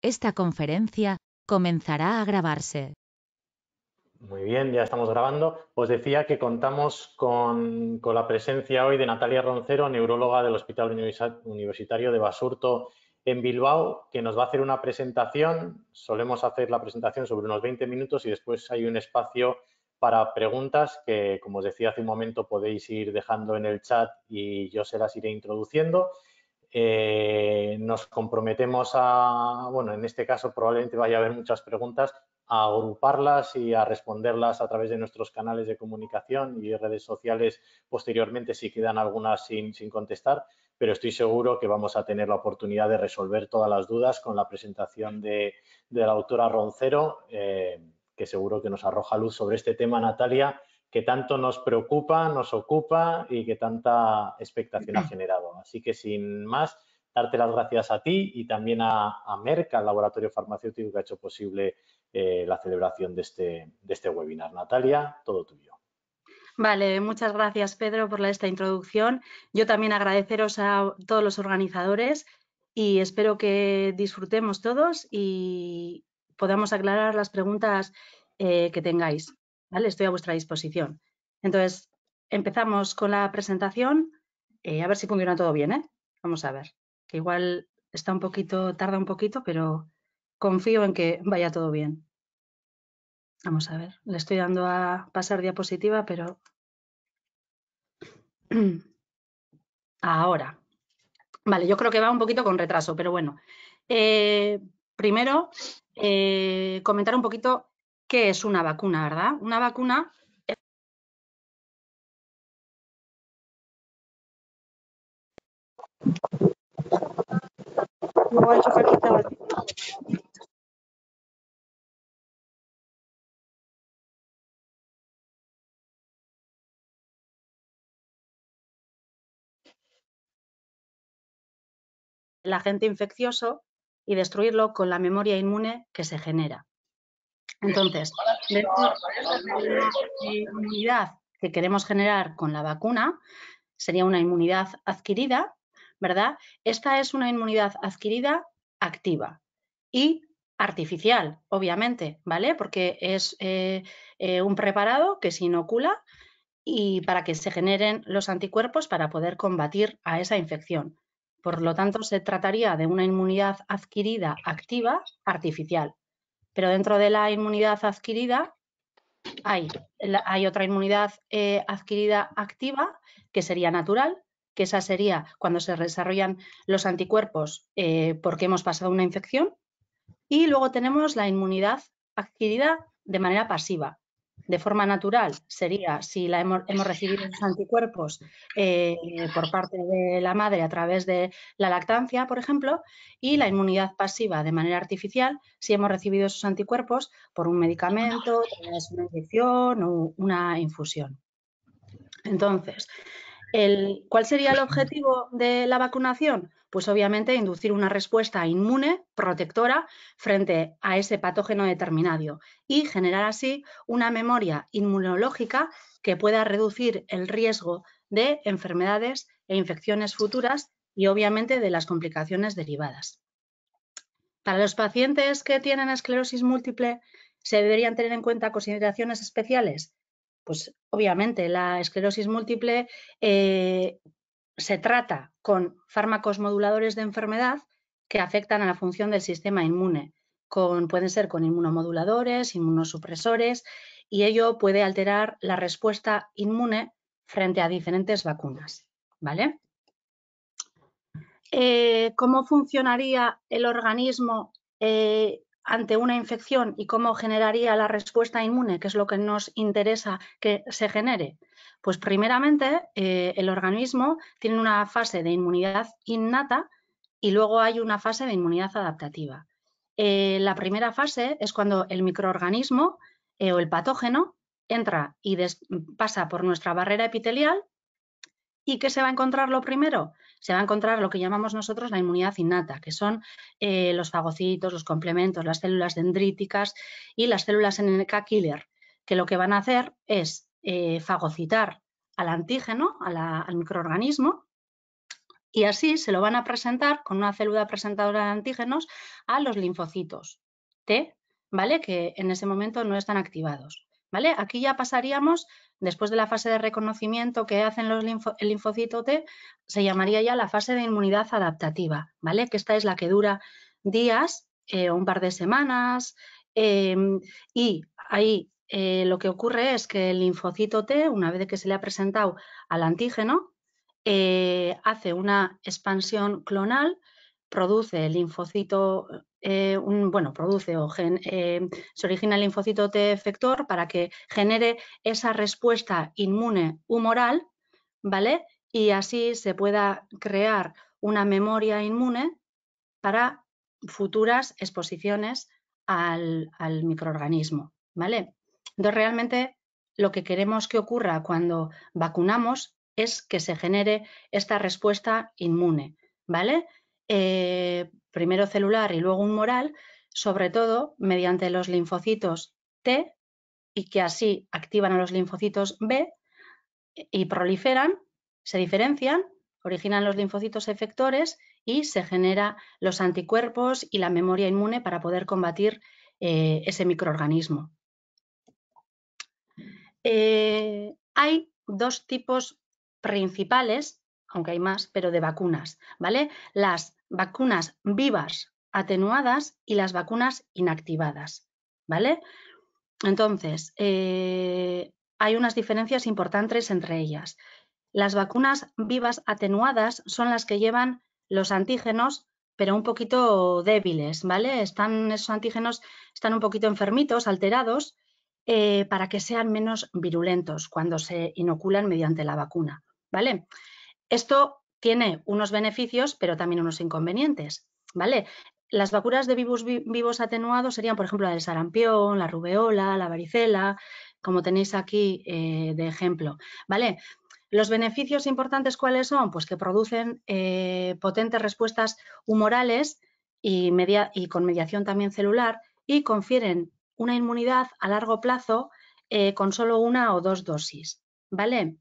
Esta conferencia comenzará a grabarse. Muy bien, ya estamos grabando. Os decía que contamos con, la presencia hoy de Natalia Roncero, neuróloga del Hospital Universitario de Basurto en Bilbao, que nos va a hacer una presentación. Solemos hacer la presentación sobre unos 20 minutos y después hay un espacio para preguntas que, como os decía hace un momento, podéis ir dejando en el chat y yo se las iré introduciendo. Eh, nos comprometemos a, bueno, en este caso probablemente vaya a haber muchas preguntas, a agruparlas y a responderlas a través de nuestros canales de comunicación y redes sociales posteriormente si quedan algunas sin, contestar, pero estoy seguro que vamos a tener la oportunidad de resolver todas las dudas con la presentación de, la autora Roncero, eh, que seguro que nos arroja luz sobre este tema, Natalia, que tanto nos preocupa, nos ocupa y que tanta expectación ha generado. Así que sin más, darte las gracias a ti y también a, a Merca, laboratorio farmacéutico que ha hecho posible eh, la celebración este, de este, webinar. Natalia, todo tuyo. Vale, muchas gracias Pedro por esta introducción. Yo también agradeceros a todos los organizadores y espero que disfrutemos todos y podamos aclarar las preguntas eh, que tengáis. Estoy a vuestra disposición. Entonces, empezamos con la presentación. Eh, a ver si funciona todo bien, ¿eh? Vamos a ver, que igual está un poquito, tarda un poquito, pero confío en que vaya todo bien. Vamos a ver, le estoy dando a pasar diapositiva, pero... Ahora. Vale, yo creo que va un poquito con retraso, pero bueno. Eh, primero, comentar un poquito ¿Qué es una vacuna, verdad? Una vacuna el agente infeccioso y destruirlo con la memoria inmune que se genera. Entonces, la inmunidad que queremos generar con la vacuna, sería una inmunidad adquirida, ¿verdad? Esta es una inmunidad adquirida activa y artificial, obviamente, ¿vale? Porque es eh, eh, un preparado que se inocula y para que se generen los anticuerpos para poder combatir a esa infección. Por lo tanto, se trataría de una inmunidad adquirida activa artificial. Pero dentro de la inmunidad adquirida hay, otra inmunidad eh, adquirida activa, que sería natural, que esa sería cuando se desarrollan los anticuerpos eh, porque hemos pasado una infección. Y luego tenemos la inmunidad adquirida de manera pasiva, de forma natural sería si la hemos, recibido los anticuerpos eh, por parte de la madre a través de la lactancia, por ejemplo, y la inmunidad pasiva de manera artificial si hemos recibido esos anticuerpos por un medicamento, una inyección o una infusión. Entonces, ¿Cuál sería el pues objetivo de la vacunación? Pues obviamente inducir una respuesta inmune, protectora, frente a ese patógeno determinado y generar así una memoria inmunológica que pueda reducir el riesgo de enfermedades e infecciones futuras y obviamente de las complicaciones derivadas. Para los pacientes que tienen esclerosis múltiple, se deberían tener en cuenta consideraciones especiales. Pues obviamente la esclerosis múltiple eh, se trata con fármacos moduladores de enfermedad que afectan a la función del sistema inmune. pueden ser con inmunomoduladores, inmunosupresores, y ello puede alterar la respuesta inmune frente a diferentes vacunas. ¿Vale? Eh, ¿Cómo funcionaría el organismo eh, ante una infección y cómo generaría la respuesta inmune, que es lo que nos interesa que se genere. Pues primeramente eh, el organismo tiene una fase de inmunidad innata y luego hay una fase de inmunidad adaptativa. Eh, la primera fase es cuando el microorganismo eh, o el patógeno entra y pasa por nuestra barrera epitelial y ¿qué se va a encontrar lo primero? se va a encontrar lo que llamamos nosotros la inmunidad innata, que son eh, los fagocitos, los complementos, las células dendríticas y las células NK killer, que lo que van a hacer es eh, fagocitar al antígeno, al microorganismo, y así se lo van a presentar con una célula presentadora de antígenos a los linfocitos T, ¿vale? Que en ese momento no están activados. ¿Vale? Aquí ya pasaríamos, después de la fase de reconocimiento que hacen los el linfocito T, se llamaría ya la fase de inmunidad adaptativa, ¿vale? Que esta es la que dura días, eh, o un par de semanas, em, y ahí eh, lo que ocurre es que el linfocito T, una vez que se le ha presentado al antígeno, eh, hace una expansión clonal, produce el linfocito, eh, un, bueno, produce o eh, se origina el linfocito T efector para que genere esa respuesta inmune humoral, ¿vale? Y así se pueda crear una memoria inmune para futuras exposiciones al, microorganismo, ¿vale? Entonces, realmente lo que queremos que ocurra cuando vacunamos es que se genere esta respuesta inmune, ¿vale? Eh, primero celular y luego un moral, sobre todo mediante los linfocitos T y que así activan a los linfocitos B y proliferan, se diferencian, originan los linfocitos efectores y se genera los anticuerpos y la memoria inmune para poder combatir eh, ese microorganismo. Eh, hay dos tipos principales, aunque hay más, pero de vacunas, ¿vale? Las vacunas vivas atenuadas y las vacunas inactivadas, ¿vale? Entonces, eh, hay unas diferencias importantes entre ellas. Las vacunas vivas atenuadas son las que llevan los antígenos, pero un poquito débiles, ¿vale? Están, esos antígenos están un poquito enfermitos, alterados, eh, para que sean menos virulentos cuando se inoculan mediante la vacuna, ¿vale? Esto tiene unos beneficios, pero también unos inconvenientes, ¿vale? Las vacunas de vivos, vivos atenuados serían, por ejemplo, la del sarampión, la rubeola, la varicela, como tenéis aquí eh, de ejemplo, ¿vale? Los beneficios importantes, ¿cuáles son? Pues que producen eh, potentes respuestas humorales y, con mediación también celular y confieren una inmunidad a largo plazo eh, con solo una o dos dosis, ¿vale?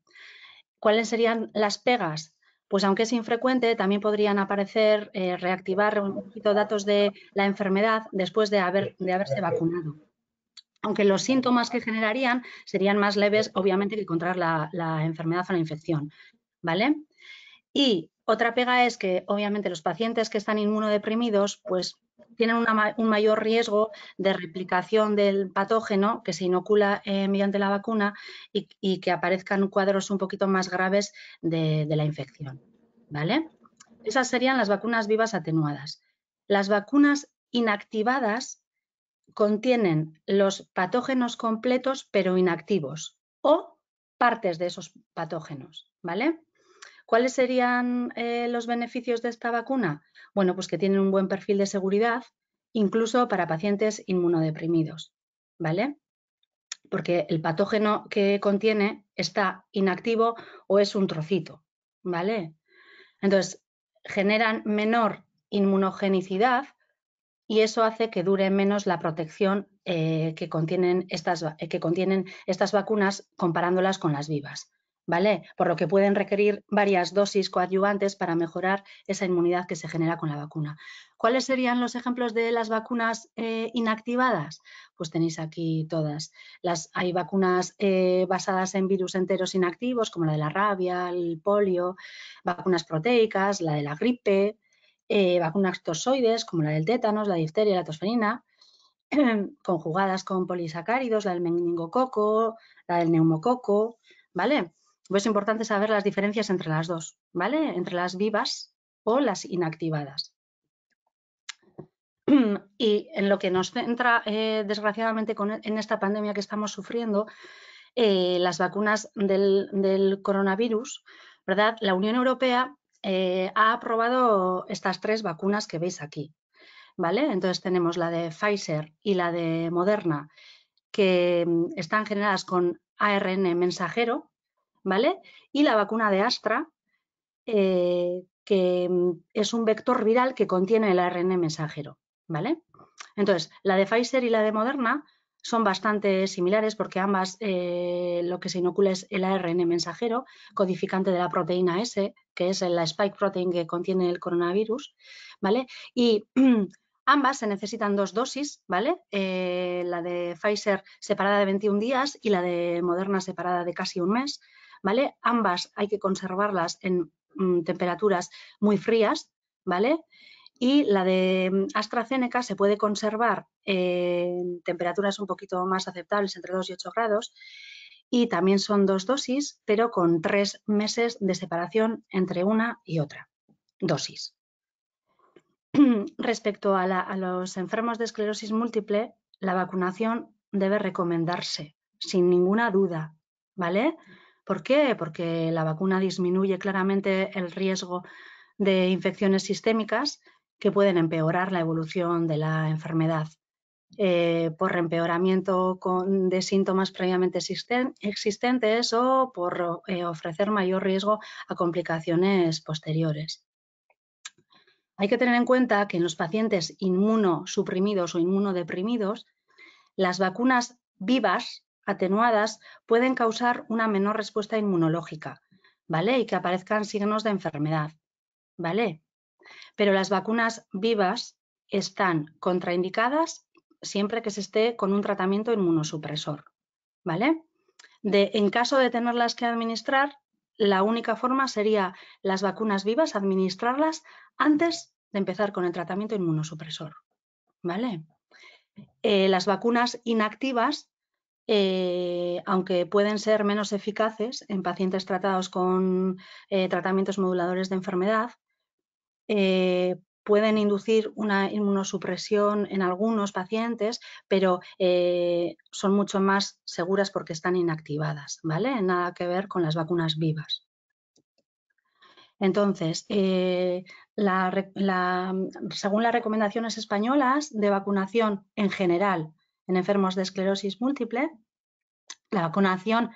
¿Cuáles serían las pegas? pues aunque es infrecuente, también podrían aparecer, eh, reactivar un poquito datos de la enfermedad después de, haberse vacunado. Aunque los síntomas que generarían serían más leves, obviamente, que encontrar la, enfermedad o la infección. ¿Vale? Y otra pega es que, obviamente, los pacientes que están inmunodeprimidos, pues tienen un mayor riesgo de replicación del patógeno que se inocula eh, mediante la vacuna y, que aparezcan cuadros un poquito más graves de, de la infección. ¿vale? Esas serían las vacunas vivas atenuadas. Las vacunas inactivadas contienen los patógenos completos pero inactivos o partes de esos patógenos, ¿vale? ¿Cuáles serían eh, los beneficios de esta vacuna? Bueno, pues que tienen un buen perfil de seguridad, incluso para pacientes inmunodeprimidos, ¿vale? Porque el patógeno que contiene está inactivo o es un trocito, ¿vale? Entonces, generan menor inmunogenicidad y eso hace que dure menos la protección eh, que, contienen estas, que contienen estas vacunas comparándolas con las vivas. ¿vale? Por lo que pueden requerir varias dosis coadyuvantes para mejorar esa inmunidad que se genera con la vacuna. ¿Cuáles serían los ejemplos de las vacunas eh, inactivadas? Pues tenéis aquí todas. Las, hay vacunas eh, basadas en virus enteros inactivos, como la de la rabia, el polio, vacunas proteicas, la de la gripe, eh, vacunas toxoides, como la del tétanos, la difteria, la tosferina, conjugadas con polisacáridos, la del meningococo, la del neumococo, ¿vale? Pues es importante saber las diferencias entre las dos, ¿vale? Entre las vivas o las inactivadas. Y en lo que nos centra, eh, desgraciadamente, e, en esta pandemia que estamos sufriendo, eh, las vacunas del, coronavirus, ¿verdad? La Unión Europea eh, ha aprobado estas tres vacunas que veis aquí, ¿vale? Entonces tenemos la de Pfizer y la de Moderna, que mm, están generadas con ARN mensajero, ¿vale? Y la vacuna de Astra, eh, que mm, es un vector viral que contiene el ARN mensajero, ¿vale? Entonces, la de Pfizer y la de Moderna son bastante similares porque ambas eh, lo que se inocula es el ARN mensajero, codificante de la proteína S, que es la spike protein que contiene el coronavirus, ¿vale? Y ambas se necesitan dos dosis, ¿vale? Eh, la de Pfizer separada de 21 días y la de Moderna separada de casi un mes, ¿vale? Ambas hay que conservarlas en mm, temperaturas muy frías, ¿vale? Y la de mm, AstraZeneca se puede conservar en temperaturas un poquito más aceptables, entre 2 y 8 grados, y también son dos dosis, pero con tres meses de separación entre una y otra dosis. Respecto a, a, los enfermos de esclerosis múltiple, la vacunación debe recomendarse, sin ninguna duda, ¿vale? ¿Por qué? Porque la vacuna disminuye claramente el riesgo de infecciones sistémicas que pueden empeorar la evolución de la enfermedad. Eh, por empeoramiento de síntomas previamente existentes o por eh, ofrecer mayor riesgo a complicaciones posteriores. Hay que tener en cuenta que en los pacientes inmunosuprimidos o inmunodeprimidos, las vacunas vivas atenuadas pueden causar una menor respuesta inmunológica, ¿vale? Y que aparezcan signos de enfermedad, ¿vale? Pero las vacunas vivas están contraindicadas siempre que se esté con un tratamiento inmunosupresor, ¿vale? De, en caso de tenerlas que administrar, la única forma sería las vacunas vivas, administrarlas antes de empezar con el tratamiento inmunosupresor, ¿vale? Eh, las vacunas inactivas eh, aunque pueden ser menos eficaces en pacientes tratados con eh, tratamientos moduladores de enfermedad, eh, pueden inducir una inmunosupresión en algunos pacientes, pero son mucho más seguras porque están inactivadas, ¿vale? Nada que ver con las vacunas vivas. Entonces, según las recomendaciones españolas de vacunación en general en enfermos de esclerosis múltiple, la vacunación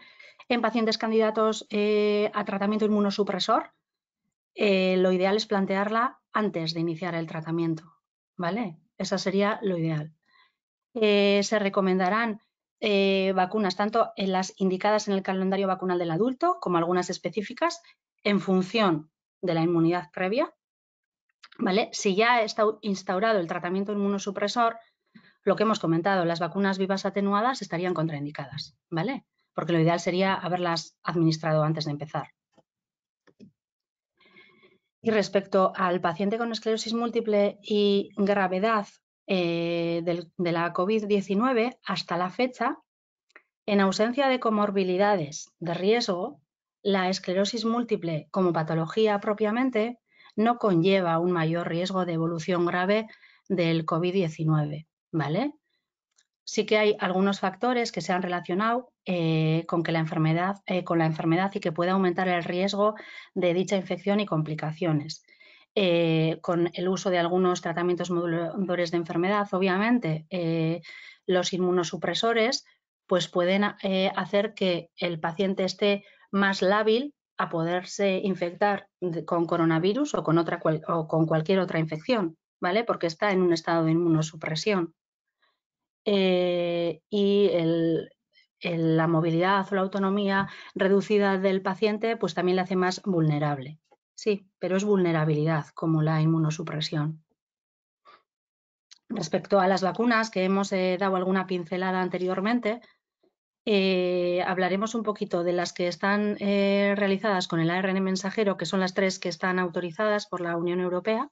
en pacientes candidatos eh, a tratamiento inmunosupresor, eh, lo ideal es plantearla antes de iniciar el tratamiento, ¿vale? Esa sería lo ideal. Eh, se recomendarán vacunas tanto en las indicadas en el calendario vacunal del adulto como algunas específicas en función de la inmunidad previa, ¿vale? Si ya está instaurado el tratamiento inmunosupresor, lo que hemos comentado, las vacunas vivas atenuadas estarían contraindicadas, ¿vale? Porque lo ideal sería haberlas administrado antes de empezar. Y respecto al paciente con esclerosis múltiple y gravedad eh, de la COVID-19, hasta la fecha, en ausencia de comorbilidades de riesgo, la esclerosis múltiple como patología propiamente no conlleva un mayor riesgo de evolución grave del COVID-19. ¿vale? Sí que hay algunos factores que se han relacionado eh, con, que la enfermedad, eh, con la enfermedad y que puede aumentar el riesgo de dicha infección y complicaciones. Eh, con el uso de algunos tratamientos moduladores de enfermedad, obviamente, los inmunosupresores pues pueden hacer que el paciente esté más lábil a poderse infectar con coronavirus o o con cualquier otra infección. ¿vale? Porque está en un estado de inmunosupresión. Eh, y la movilidad o la autonomía reducida del paciente, pues también le hace más vulnerable. Sí, pero es vulnerabilidad como la inmunosupresión. Respecto a las vacunas, que hemos eh, dado alguna pincelada anteriormente, eh, hablaremos un poquito de las que están realizadas con el ARN mensajero, que son las tres que están autorizadas por la Unión Europea,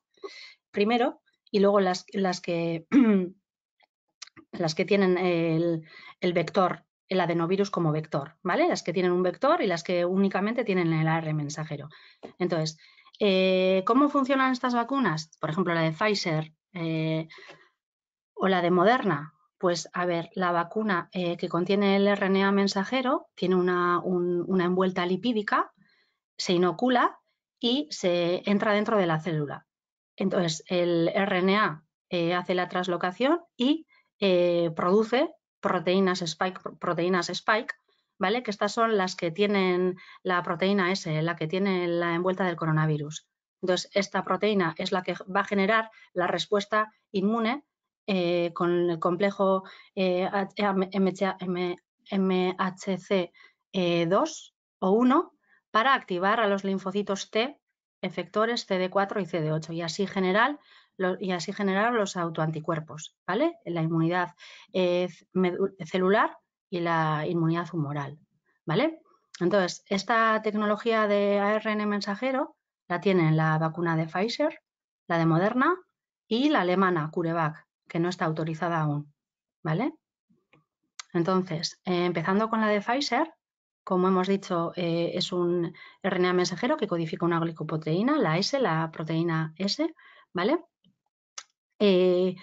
primero y luego las, las, que, las que, tienen el, vector, el adenovirus como vector, ¿vale? Las que tienen un vector y las que únicamente tienen el AR mensajero. Entonces, eh, ¿cómo funcionan estas vacunas? Por ejemplo, la de Pfizer eh, o la de Moderna. Pues a ver, la vacuna eh, que contiene el RNA mensajero tiene una envuelta lipídica, se inocula y se entra dentro de la célula. Entonces, el RNA eh, hace la traslocación y eh, produce proteínas spike, proteínas spike, ¿vale? Que estas son las que tienen la proteína S, la que tiene la envuelta del coronavirus. Entonces, esta proteína es la que va a generar la respuesta inmune eh, con el complejo MHC2 o 1 para activar a los linfocitos T efectores CD4 y CD8 y así generar, y así generar los autoanticuerpos, ¿vale? La inmunidad eh, celular y la inmunidad humoral, ¿vale? Entonces, esta tecnología de ARN mensajero la tienen la vacuna de Pfizer, la de Moderna y la alemana CureVac, que no está autorizada aún, ¿vale? Entonces, eh, empezando con la de Pfizer, como hemos dicho, eh, es un RNA mensajero que codifica una glicoproteína, la S, la proteína S, ¿vale? Eh,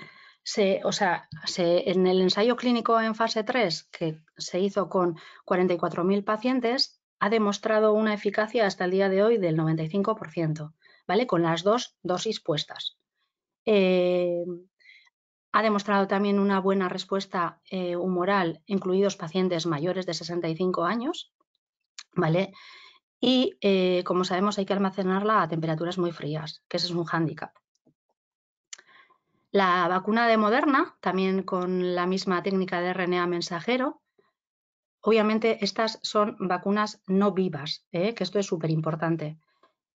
o sea, en el ensayo clínico en fase 3, que se hizo con 44.000 pacientes, ha demostrado una eficacia hasta el día de hoy del 95%, ¿vale? Con las dos dosis puestas. Eh, ha demostrado también una buena respuesta humoral, incluidos pacientes mayores de 65 años, ¿vale? Y eh, como sabemos hay que almacenarla a temperaturas muy frías, que ese es un hándicap. La vacuna de Moderna, también con la misma técnica de RNA mensajero, obviamente estas son vacunas no vivas, ¿eh? que esto es súper importante.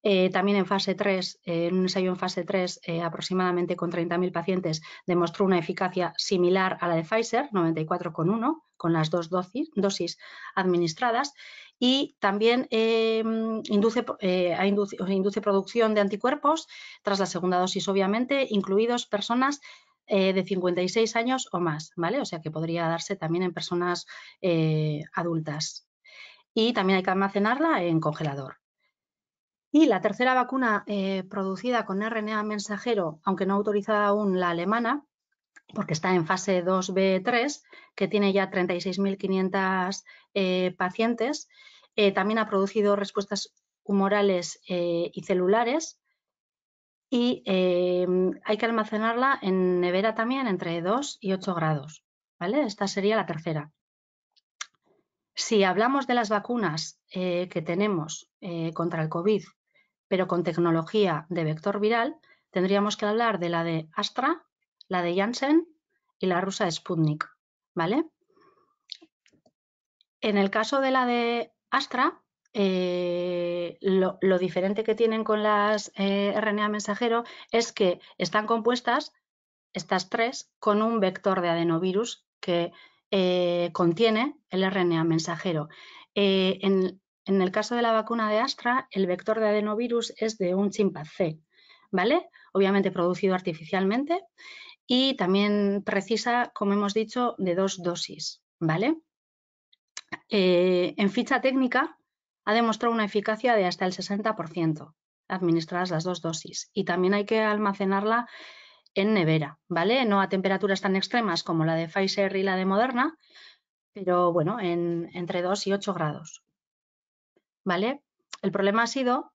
Eh, también en fase 3, eh, en un ensayo en fase 3, eh, aproximadamente con 30.000 pacientes, demostró una eficacia similar a la de Pfizer, 94,1, con las dos dosis, dosis administradas. Y también induce, induce, producción de anticuerpos tras la segunda dosis, obviamente, incluidos personas de 56 años o más, ¿vale? O sea que podría darse también en personas adultas. Y también hay que almacenarla en congelador. Y la tercera vacuna eh, producida con RNA mensajero, aunque no autorizada aún la alemana, porque está en fase 2B3, que tiene ya 36.500 eh, pacientes, eh, también ha producido respuestas humorales y celulares y hay que almacenarla en nevera también entre 2 y 8 grados. ¿vale? Esta sería la tercera. Si hablamos de las vacunas que tenemos contra el COVID pero con tecnología de vector viral, tendríamos que hablar de la de Astra, la de Janssen y la rusa Sputnik, ¿vale? En el caso de la de Astra, eh, lo, diferente que tienen con las eh, RNA mensajero es que están compuestas, estas tres, con un vector de adenovirus que eh, contiene el RNA mensajero. en en el caso de la vacuna de Astra, el vector de adenovirus es de un chimpancé, ¿vale? Obviamente producido artificialmente y también precisa, como hemos dicho, de dos dosis, ¿vale? Eh, en ficha técnica ha demostrado una eficacia de hasta el 60% administradas las dos dosis y también hay que almacenarla en nevera, ¿vale? No a temperaturas tan extremas como la de Pfizer y la de Moderna, pero bueno, entre 2 y 8 grados. ¿vale? El problema ha sido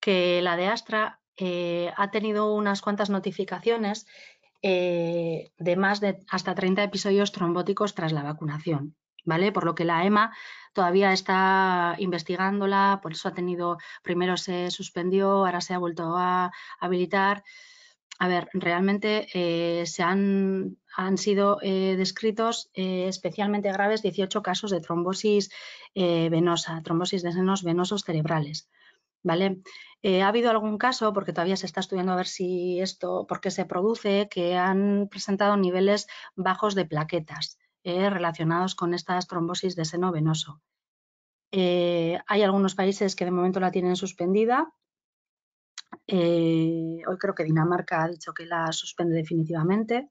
que la de Astra eh, ha tenido unas cuantas notificaciones eh, de más de hasta 30 episodios trombóticos tras la vacunación, ¿vale? Por lo que la EMA todavía está investigándola, por eso ha tenido, primero se suspendió, ahora se ha vuelto a habilitar a ver, realmente eh, se han, sido eh, descritos eh, especialmente graves 18 casos de trombosis venosa, trombosis de senos venosos cerebrales. ¿Vale? ha habido algún caso, porque todavía se está estudiando a ver si esto, por qué se produce, que han presentado niveles bajos de plaquetas relacionados con estas trombosis de seno venoso. hay algunos países que de momento la tienen suspendida, eh, hoy creo que Dinamarca ha dicho que la suspende definitivamente,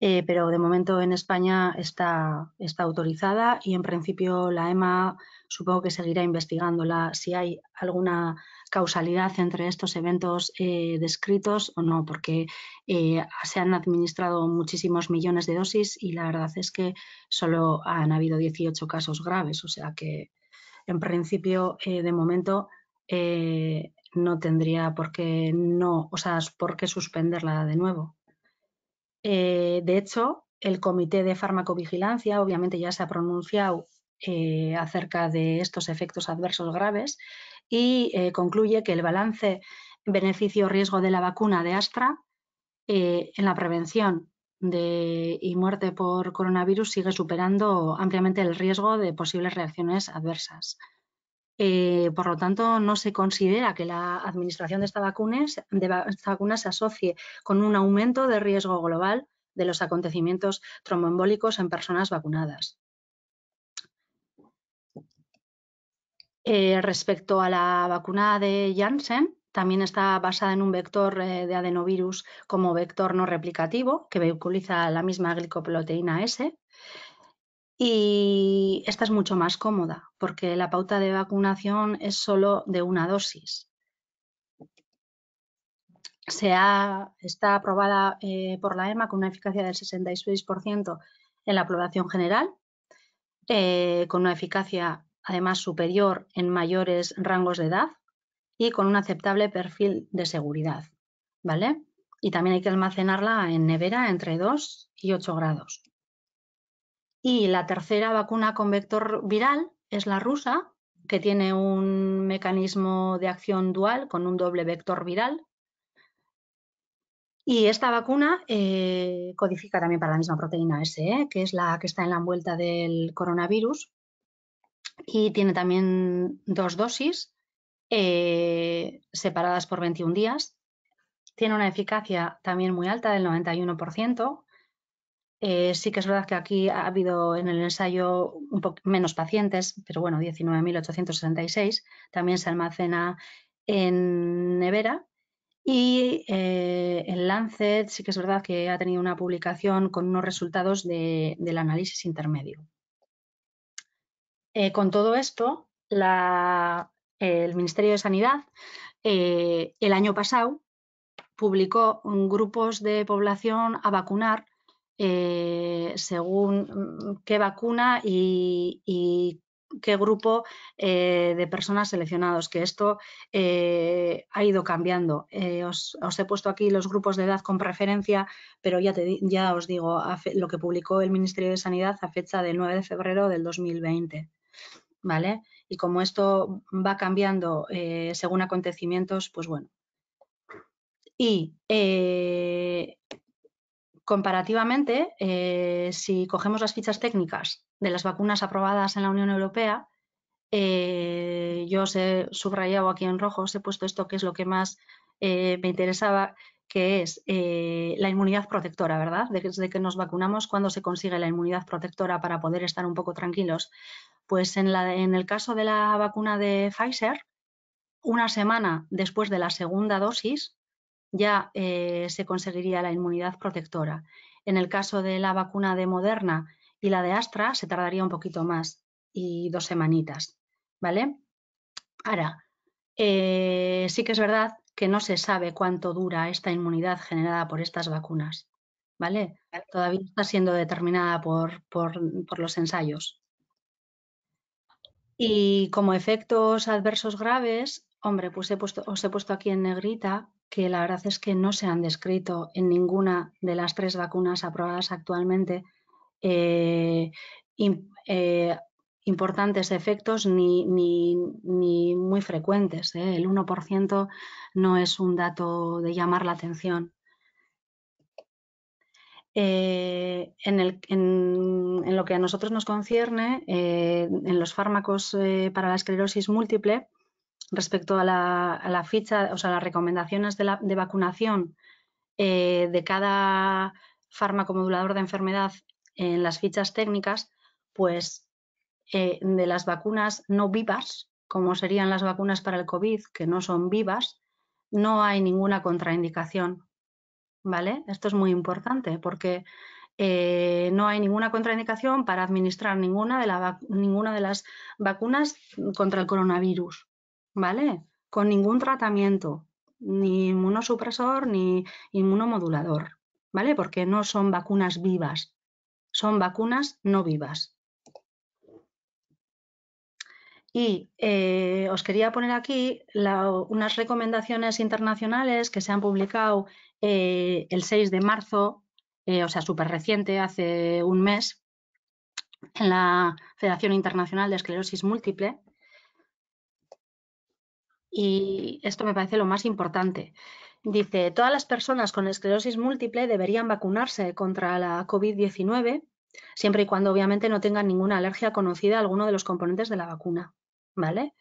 eh, pero de momento en España está, está autorizada y en principio la EMA supongo que seguirá investigándola si hay alguna causalidad entre estos eventos eh, descritos o no, porque se han administrado muchísimos millones de dosis y la verdad es que solo han habido 18 casos graves, o sea que en principio, de momento, no tendría por qué no, o sea, por qué suspenderla de nuevo. Eh, de hecho, el Comité de Farmacovigilancia obviamente ya se ha pronunciado eh, acerca de estos efectos adversos graves y eh, concluye que el balance beneficio-riesgo de la vacuna de Astra en la prevención y muerte por coronavirus sigue superando ampliamente el riesgo de posibles reacciones adversas. Eh, por lo tanto, no se considera que la administración de esta, vacuna, se asocie con un aumento de riesgo global de los acontecimientos tromboembólicos en personas vacunadas. Eh, respecto a la vacuna de Janssen, también está basada en un vector eh, de adenovirus como vector no replicativo que vehiculiza la misma glicoproteína S y esta es mucho más cómoda porque la pauta de vacunación es solo de una dosis. Se ha, está aprobada eh, por la EMA con una eficacia del 66% en la población general, eh, con una eficacia además superior en mayores rangos de edad y con un aceptable perfil de seguridad. ¿vale? Y también hay que almacenarla en nevera entre 2 y 8 grados. Y la tercera vacuna con vector viral es la rusa, que tiene un mecanismo de acción dual con un doble vector viral. Y esta vacuna eh, codifica también para la misma proteína S, ¿eh? que es la que está en la envuelta del coronavirus. Y tiene también dos dosis eh, separadas por 21 días. Tiene una eficacia también muy alta del 91%. Eh, sí que es verdad que aquí ha habido en el ensayo un poco menos pacientes, pero bueno, 19.866. También se almacena en nevera. Y eh, en Lancet sí que es verdad que ha tenido una publicación con unos resultados del análisis intermedio. Eh, con todo esto, el Ministerio de Sanidad el año pasado publicó grupos de población a vacunar eh, según mm, qué vacuna y, qué grupo eh, de personas seleccionados, que esto eh, ha ido cambiando. os, he puesto aquí los grupos de edad con preferencia, pero ya, ya os digo lo que publicó el Ministerio de Sanidad a fecha del 9 de febrero del 2020. ¿Vale? Y como esto va cambiando según acontecimientos, pues bueno. Y Comparativamente, eh, si cogemos las fichas técnicas de las vacunas aprobadas en la Unión Europea, eh, yo os he subrayado aquí en rojo, os he puesto esto que es lo que más eh, me interesaba, que es la inmunidad protectora, ¿verdad? Desde que nos vacunamos, ¿cuándo se consigue la inmunidad protectora para poder estar un poco tranquilos? Pues en el caso de la vacuna de Pfizer, una semana después de la segunda dosis, ya eh, se conseguiría la inmunidad protectora. En el caso de la vacuna de Moderna y la de Astra se tardaría un poquito más y dos semanitas, ¿vale? Ahora, eh, sí que es verdad que no se sabe cuánto dura esta inmunidad generada por estas vacunas, ¿vale? Todavía está siendo determinada por, los ensayos. Y como efectos adversos graves, hombre, pues os he puesto aquí en negrita que la verdad es que no se han descrito en ninguna de las tres vacunas aprobadas actualmente eh, eh, importantes efectos ni, muy frecuentes. ¿eh? El 1% no es un dato de llamar la atención. en, lo que a nosotros nos concierne, en los fármacos para la esclerosis múltiple, respecto a la, ficha, o sea, las recomendaciones de, vacunación eh, de cada fármaco modulador de enfermedad en las fichas técnicas, pues eh, de las vacunas no vivas, como serían las vacunas para el COVID, que no son vivas, no hay ninguna contraindicación. ¿Vale? Esto es muy importante porque eh, no hay ninguna contraindicación para administrar ninguna de las vacunas contra el coronavirus. ¿vale? Con ningún tratamiento, ni inmunosupresor ni inmunomodulador, ¿vale? Porque no son vacunas vivas, son vacunas no vivas. Y eh, os quería poner aquí unas recomendaciones internacionales que se han publicado eh, el 6 de marzo, eh, o sea, súper reciente, hace un mes, en la Federación Internacional de Esclerosis Múltiple, y esto me parece lo más importante. Dice, todas las personas con esclerosis múltiple deberían vacunarse contra la COVID-19, siempre y cuando obviamente no tengan ninguna alergia conocida a alguno de los componentes de la vacuna. ¿Vale?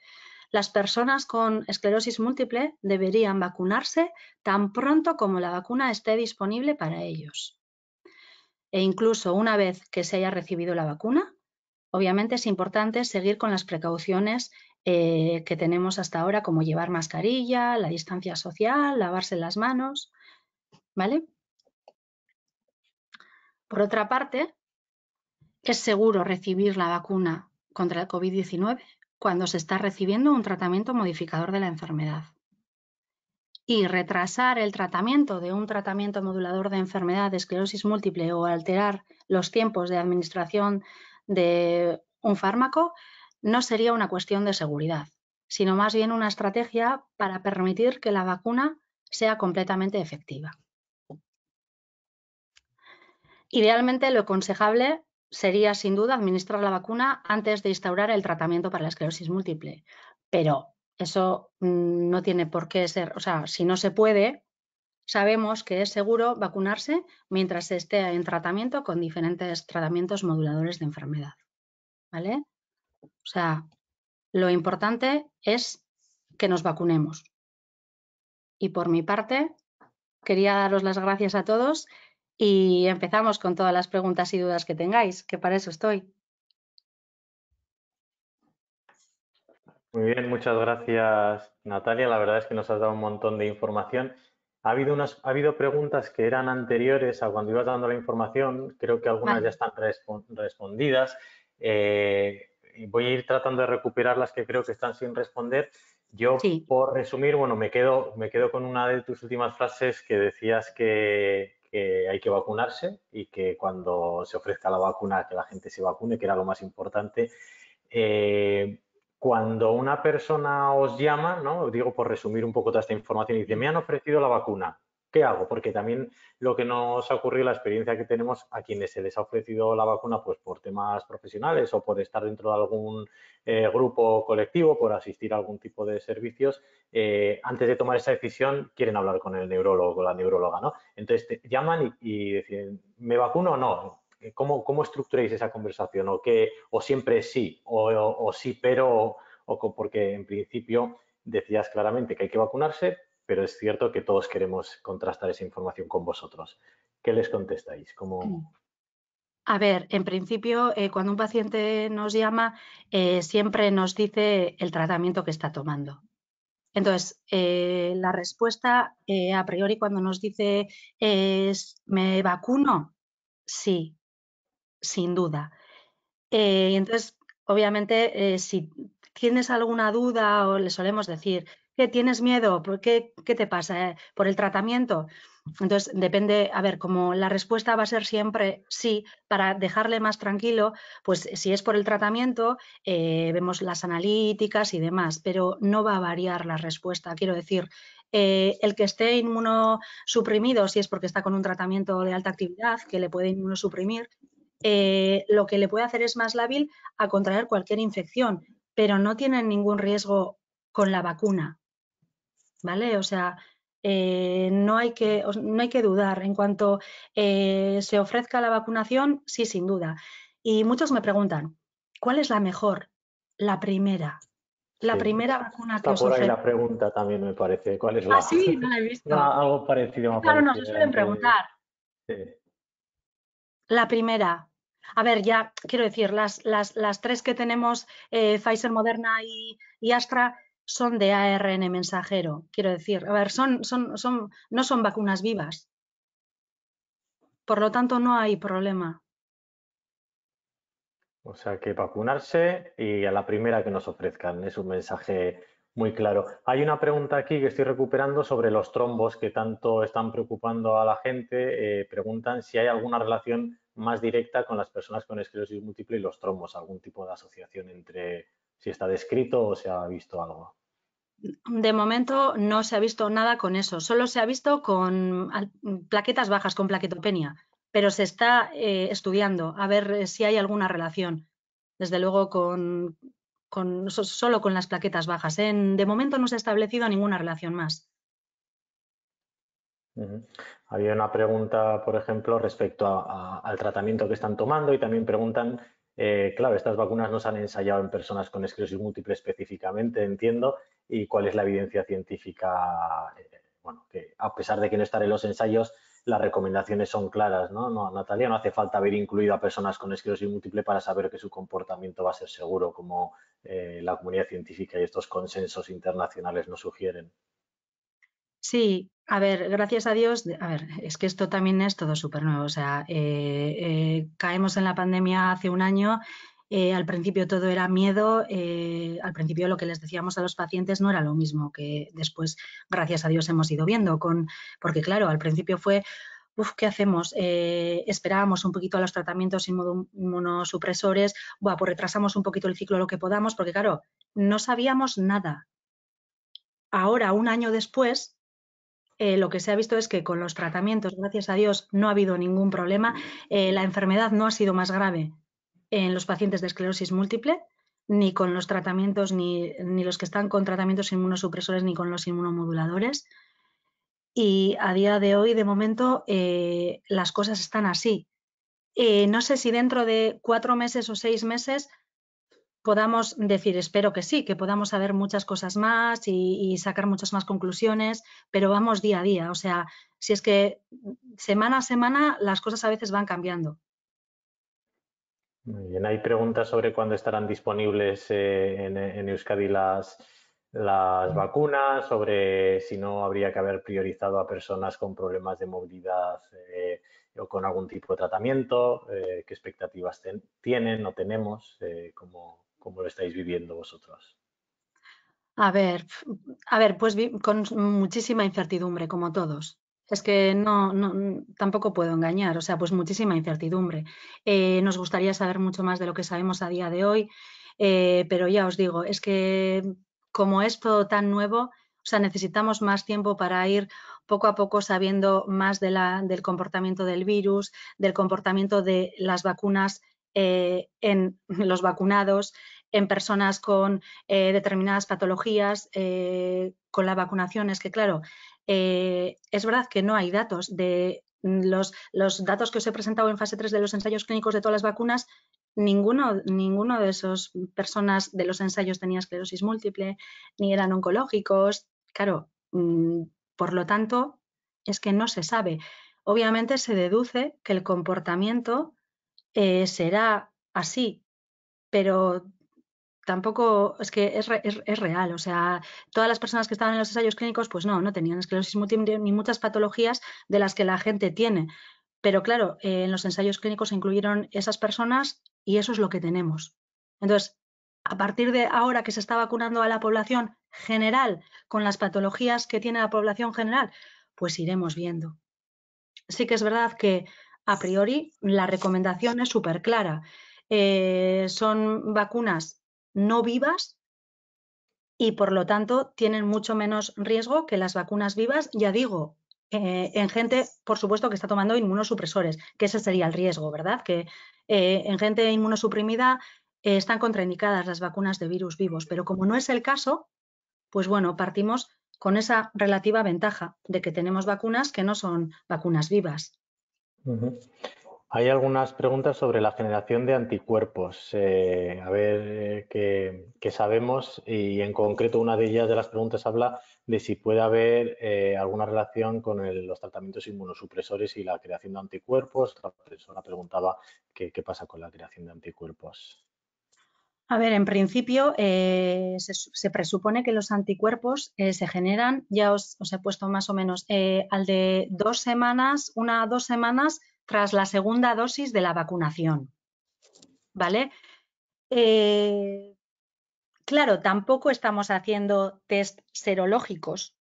Las personas con esclerosis múltiple deberían vacunarse tan pronto como la vacuna esté disponible para ellos. E incluso una vez que se haya recibido la vacuna, obviamente es importante seguir con las precauciones eh, que tenemos hasta ahora, como llevar mascarilla, la distancia social, lavarse las manos, ¿vale? Por otra parte, es seguro recibir la vacuna contra el COVID-19 cuando se está recibiendo un tratamiento modificador de la enfermedad. Y retrasar el tratamiento de un tratamiento modulador de enfermedad de esclerosis múltiple o alterar los tiempos de administración de un fármaco no sería una cuestión de seguridad, sino más bien una estrategia para permitir que la vacuna sea completamente efectiva. Idealmente, lo aconsejable sería sin duda administrar la vacuna antes de instaurar el tratamiento para la esclerosis múltiple, pero eso mm, no tiene por qué ser, o sea, si no se puede, sabemos que es seguro vacunarse mientras esté en tratamiento con diferentes tratamientos moduladores de enfermedad. ¿Vale? O sea, lo importante es que nos vacunemos. Y por mi parte, quería daros las gracias a todos y empezamos con todas las preguntas y dudas que tengáis, que para eso estoy. Muy bien, muchas gracias Natalia. La verdad es que nos has dado un montón de información. Ha habido, ha habido preguntas que eran anteriores a cuando ibas dando la información. Creo que algunas ya están respondidas. Eh, voy a ir tratando de recuperar las que creo que están sin responder. Yo, por resumir, bueno, me quedo, me quedo con una de tus últimas frases que decías que, hay que vacunarse y que cuando se ofrezca la vacuna, que la gente se vacune, que era lo más importante. Eh, cuando una persona os llama, ¿no? Digo por resumir un poco toda esta información, y dice, me han ofrecido la vacuna, ¿Qué hago? Porque también lo que nos ha ocurrido, la experiencia que tenemos a quienes se les ha ofrecido la vacuna pues por temas profesionales o por estar dentro de algún eh, grupo colectivo, por asistir a algún tipo de servicios, eh, antes de tomar esa decisión quieren hablar con el neurólogo o la neuróloga, ¿no? Entonces te llaman y, deciden, ¿me vacuno o no? ¿Cómo, ¿Cómo estructuréis esa conversación? ¿O, o siempre sí? ¿O, sí pero? o porque en principio decías claramente que hay que vacunarse, pero es cierto que todos queremos contrastar esa información con vosotros. ¿Qué les contestáis? ¿Cómo, mm. a ver, en principio, eh, cuando un paciente nos llama, eh, siempre nos dice el tratamiento que está tomando. Entonces, eh, la respuesta a priori cuando nos dice es, ¿me vacuno? Sí, sin duda. entonces, obviamente, si tienes alguna duda o le solemos decir, ¿Qué tienes miedo? ¿Por qué, te pasa? Eh? ¿Por el tratamiento? Entonces, depende, a ver, como la respuesta va a ser siempre sí, para dejarle más tranquilo, pues si es por el tratamiento, eh, vemos las analíticas y demás, pero no va a variar la respuesta. Quiero decir, eh, el que esté inmunosuprimido, si es porque está con un tratamiento de alta actividad que le puede inmunosuprimir, lo que le puede hacer es más lábil a contraer cualquier infección, pero no tiene ningún riesgo con la vacuna. ¿vale? O sea, eh, no, hay que, no, hay que, dudar. En cuanto eh, se ofrezca la vacunación, sí, sin duda. Y muchos me preguntan, ¿cuál es la mejor? La primera. La primera vacuna que os por ahí la pregunta también me parece. ¿Cuál es ah, la? Ah, sí, no la he visto. Ah, algo parecido. claro, nos suelen preguntar. Sí. La primera. A ver, ya quiero decir, las, tres que tenemos, eh, Pfizer, Moderna y Astra, son de ARN mensajero. Quiero decir, a ver, son, son, son, no son vacunas vivas. Por lo tanto, no hay problema. O sea, que vacunarse y a la primera que nos ofrezcan. Es un mensaje muy claro. Hay una pregunta aquí que estoy recuperando sobre los trombos que tanto están preocupando a la gente. Eh, preguntan si hay alguna relación más directa con las personas con esclerosis múltiple y los trombos, algún tipo de asociación entre si está descrito o se ha visto algo de momento no se ha visto nada con eso, solo se ha visto con plaquetas bajas, con plaquetopenia, pero se está eh, estudiando a ver eh, si hay alguna relación, desde luego con, solo con las plaquetas bajas. de momento no se ha establecido ninguna relación más. Había una pregunta, por ejemplo, respecto al tratamiento que están tomando y también preguntan eh, claro, estas vacunas no se han ensayado en personas con esclerosis múltiple específicamente, entiendo, y cuál es la evidencia científica, eh, bueno, que a pesar de que no estar en los ensayos, las recomendaciones son claras, ¿no? ¿no? Natalia, no hace falta haber incluido a personas con esclerosis múltiple para saber que su comportamiento va a ser seguro, como eh, la comunidad científica y estos consensos internacionales nos sugieren. Sí, a ver, gracias a Dios, a ver, es que esto también es todo súper nuevo. O sea, eh, eh, caemos en la pandemia hace un año. Eh, al principio todo era miedo, al principio lo que les decíamos a los pacientes no era lo mismo que después, gracias a Dios, hemos ido viendo, con, porque claro, al principio fue, uff, ¿qué hacemos? esperábamos un poquito a los tratamientos inmunosupresores, Buah, pues retrasamos un poquito el ciclo lo que podamos, porque claro, no sabíamos nada. Ahora, un año después, eh, lo que se ha visto es que con los tratamientos, gracias a Dios, no ha habido ningún problema. Eh, la enfermedad no ha sido más grave en los pacientes de esclerosis múltiple, ni con los tratamientos, ni, los que están con tratamientos inmunosupresores, ni con los inmunomoduladores. Y a día de hoy, de momento, eh, las cosas están así. no sé si dentro de cuatro meses o seis meses podamos decir, espero que sí, que podamos saber muchas cosas más y, sacar muchas más conclusiones, pero vamos día a día. O sea, si es que mm, semana a semana las cosas a veces van cambiando. Muy bien, hay preguntas sobre cuándo estarán disponibles eh, en, Euskadi las, las vacunas, sobre si no habría que haber priorizado a personas con problemas de movilidad eh, o con algún tipo de tratamiento, eh, qué expectativas tienen no tenemos, eh, cómo, cómo lo estáis viviendo vosotros. A ver, a ver, pues con muchísima incertidumbre, como todos. Es que no, tampoco puedo engañar, o sea, pues muchísima incertidumbre. Eh, nos gustaría saber mucho más de lo que sabemos a día de hoy, eh, pero ya os digo, es que como es todo tan nuevo, o sea, necesitamos más tiempo para ir poco a poco sabiendo más de la, del comportamiento del virus, del comportamiento de las vacunas eh, en los vacunados, en personas con eh, determinadas patologías, eh, con la vacunación, es que claro, es verdad que no hay datos de los, datos que os he presentado en fase 3 de los ensayos clínicos de todas las vacunas, ninguno, ninguno de esos personas de los ensayos tenía esclerosis múltiple, ni eran oncológicos. Claro, mm, por lo tanto, es que no se sabe. Obviamente se deduce que el comportamiento eh, será así, pero tampoco es que es, es, real. O sea, todas las personas que estaban en los ensayos clínicos, pues no, no tenían esclerosis múltiple ni muchas patologías de las que la gente tiene. Pero claro, eh, en los ensayos clínicos se incluyeron esas personas y eso es lo que tenemos. Entonces, a partir de ahora que se está vacunando a la población general con las patologías que tiene la población general, pues iremos viendo. Sí que es verdad que a priori la recomendación es súper clara. Eh, son vacunas no vivas y por lo tanto tienen mucho menos riesgo que las vacunas vivas, ya digo, eh, en gente, por supuesto, que está tomando inmunosupresores, que ese sería el riesgo, ¿verdad? Que eh, en gente inmunosuprimida están contraindicadas las vacunas de virus vivos, pero como no es el caso, pues bueno, partimos con esa relativa ventaja de que tenemos vacunas que no son vacunas vivas. Hay algunas preguntas sobre la generación de anticuerpos. Eh, a ver eh, qué, sabemos y en concreto una de ellas de las preguntas habla de si puede haber eh, alguna relación con los tratamientos inmunosupresores y la creación de anticuerpos. La persona preguntaba qué pasa con la creación de anticuerpos. A ver, en principio eh, se, presupone que los anticuerpos eh, se generan, ya os, he puesto más o menos, eh, al de dos semanas, una a dos semanas tras la segunda dosis de la vacunación. ¿Vale? claro, tampoco estamos haciendo test serológicos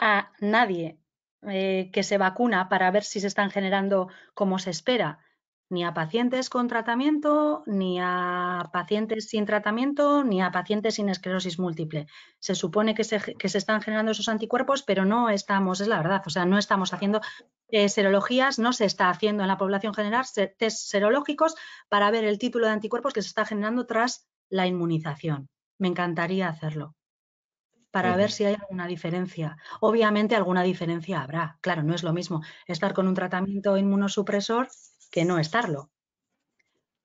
a nadie que se vacuna para ver si se están generando como se espera ni a pacientes con tratamiento, ni a pacientes sin tratamiento, ni a pacientes sin esclerosis múltiple. Se supone que se, están generando esos anticuerpos, pero no estamos, es la verdad, o sea, no estamos haciendo serologías, no se está haciendo en la población general test serológicos para ver el título de anticuerpos que se está generando tras la inmunización. Me encantaría hacerlo para ver si hay alguna diferencia. Obviamente alguna diferencia habrá. Claro, no es lo mismo estar con un tratamiento inmunosupresor que no estarlo.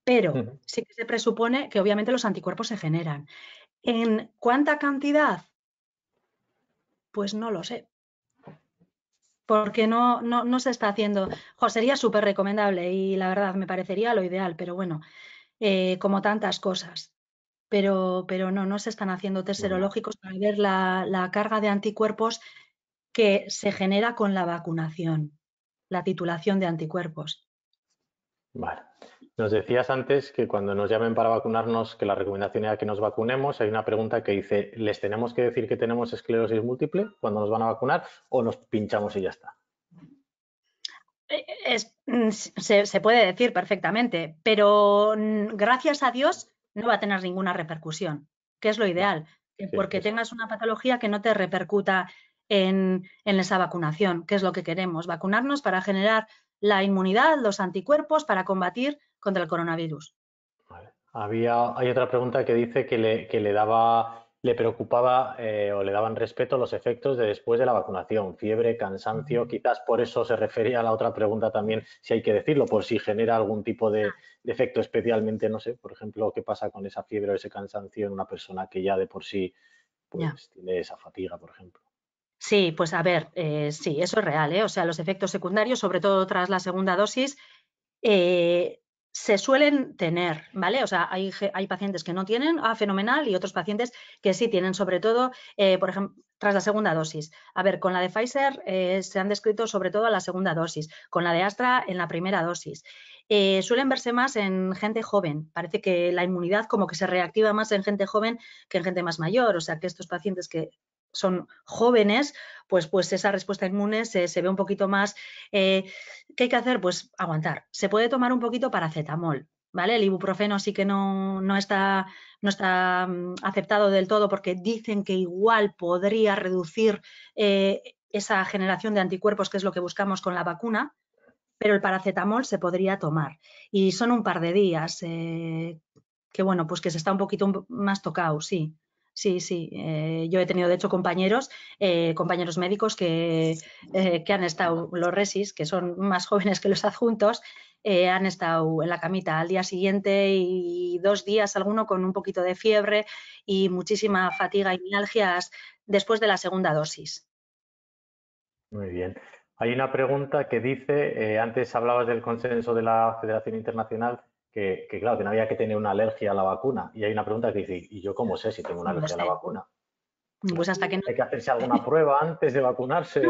Pero sí que se presupone que obviamente los anticuerpos se generan. ¿En cuánta cantidad? Pues no lo sé. Porque no, no, se está haciendo. Jo, sería súper recomendable y la verdad me parecería lo ideal, pero bueno, eh, como tantas cosas. Pero, pero, no, no se están haciendo test serológicos para ver la, la, carga de anticuerpos que se genera con la vacunación, la titulación de anticuerpos. Vale. Nos decías antes que cuando nos llamen para vacunarnos, que la recomendación era que nos vacunemos. Hay una pregunta que dice, ¿les tenemos que decir que tenemos esclerosis múltiple cuando nos van a vacunar o nos pinchamos y ya está? Eh, mm, se, puede decir perfectamente, pero mm, gracias a Dios no va a tener ninguna repercusión, que es lo ideal, porque tengas una patología que no te repercuta en, en, esa vacunación, que es lo que queremos, vacunarnos para generar la inmunidad, los anticuerpos para combatir contra el coronavirus. Había, hay otra pregunta que dice que le, le daba, le preocupaba eh, o le daban respeto los efectos de después de la vacunación, fiebre, cansancio, quizás por eso se refería a la otra pregunta también, si hay que decirlo, por si genera algún tipo de, ah. efecto especialmente, no sé, por ejemplo, qué pasa con esa fiebre o ese cansancio en una persona que ya de por sí pues, tiene esa fatiga, por ejemplo. Sí, pues a ver, eh, sí, eso es real, ¿eh? O sea, los efectos secundarios, sobre todo tras la segunda dosis, eh, se suelen tener, ¿vale? O sea, hay, pacientes que no tienen, ah, fenomenal, y otros pacientes que sí tienen, sobre todo, eh, por ejemplo, tras la segunda dosis. A ver, con la de Pfizer se han descrito sobre todo a la segunda dosis, con la de Astra en la primera dosis. suelen verse más en gente joven. Parece que la inmunidad como que se reactiva más en gente joven que en gente más mayor. O sea, que estos pacientes que son jóvenes, pues, pues esa respuesta inmune se, ve un poquito más. Eh, ¿Qué hay que hacer? Pues aguantar. Se puede tomar un poquito paracetamol, ¿vale? El ibuprofeno sí que no, no, está, mm, aceptado del todo porque dicen que igual podría reducir eh, esa generación de anticuerpos, que es lo que buscamos con la vacuna, pero el paracetamol se podría tomar. Y son un par de días eh, que, bueno, pues que se está un poquito más tocado, sí. Sí, sí. Eh, yo he tenido, de hecho, compañeros, eh, compañeros médicos eh, que, han estado, los resis, que son más jóvenes que los adjuntos, han estado en la camita al día siguiente y dos días, alguno con un poquito de fiebre y muchísima fatiga y mialgias después de la segunda dosis. Muy bien. Hay una pregunta que dice, antes hablabas del consenso de la Federación Internacional que, claro, que no había que tener una alergia a la vacuna. Y hay una pregunta que dice, ¿y yo cómo sé si tengo una alergia a la vacuna? Pues hasta que no... ¿Hay que hacerse alguna prueba antes de vacunarse?